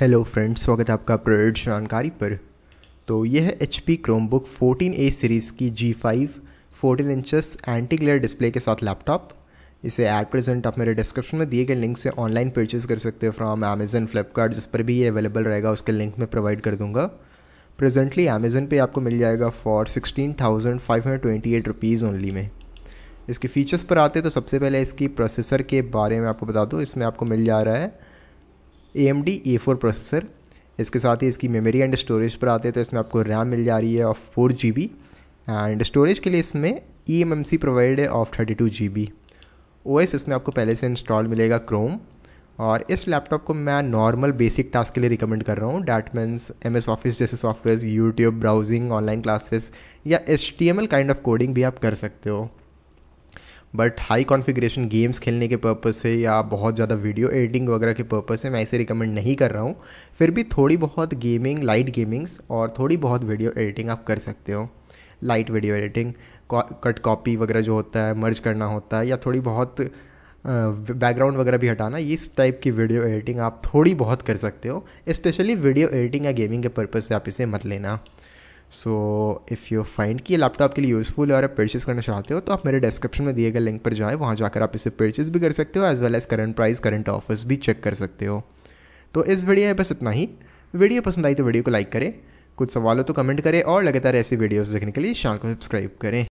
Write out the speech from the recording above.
hello friends स्वागत है आपका प्रोड जानकारी पर तो यह है H P Chromebook fourteen A series की G five fourteen inches anti glare display के साथ लैपटॉप इसे एट प्रेजेंट आप मेरे डिस्क्रिप्शन में दिए गए लिंक से ऑनलाइन परचेज़ कर सकते हो फ्रॉम अमेजन फ्लिपकार्ट जिस पर भी ये अवेलेबल रहेगा उसके लिंक मैं प्रोवाइड कर दूंगा प्रेजेंटली अमेजन पे आपको मिल जाएगा for sixteen thousand five hundred twenty eight rupees only में इसके फीचर्स पर आते तो सबसे पहले इसकी प्रोसेसर के बारे में आपको बता दूँ इसमें आपको मिल जा रहा है A M D A four processor इसके साथ ही इसकी मेमोरी एंड स्टोरेज पर आते हैं तो इसमें आपको रैम मिल जा रही है of four G B and storage के लिए इसमें E M M C provide है of thirty two G B O S इसमें आपको पहले से इंस्टॉल मिलेगा क्रोम और इस लैपटॉप को मैं नॉर्मल बेसिक टास्क के लिए रिकमेंड कर रहा हूँ that means M S office जैसे software YouTube browsing online classes या H T M L kind of coding भी आप कर सकते हो बट हाई कॉन्फिग्रेशन गेम्स खेलने के पर्पज़ से या बहुत ज़्यादा वीडियो एडिटिंग वगैरह के पर्पज़ से मैं इसे रिकमेंड नहीं कर रहा हूँ फिर भी थोड़ी बहुत गेमिंग लाइट गेमिंग्स और थोड़ी बहुत वीडियो एडिटिंग आप कर सकते हो light video editing cut copy वगैरह जो होता है मर्ज करना होता है या थोड़ी बहुत बैकग्राउंड वगैरह भी हटाना इस टाइप की वीडियो एडिटिंग आप थोड़ी बहुत कर सकते हो स्पेशली वीडियो एडिटिंग या गेमिंग के पर्पज़ से आप इसे मत लेना सो इफ़ यू फाइंड कि ये लैपटॉप के लिए यूज़फुल है और आप परचेज़ करना चाहते हो तो आप मेरे डिस्क्रिप्शन में दिए गए लिंक पर जाएँ वहाँ जाकर आप इसे परचेज भी कर सकते हो as well as current price current offers भी चेक कर सकते हो तो इस वीडियो में बस इतना ही वीडियो पसंद आई तो वीडियो को लाइक करें कुछ सवाल हो तो कमेंट करें और लगातार ऐसी वीडियोज़ देखने के लिए चैनल को सब्सक्राइब करें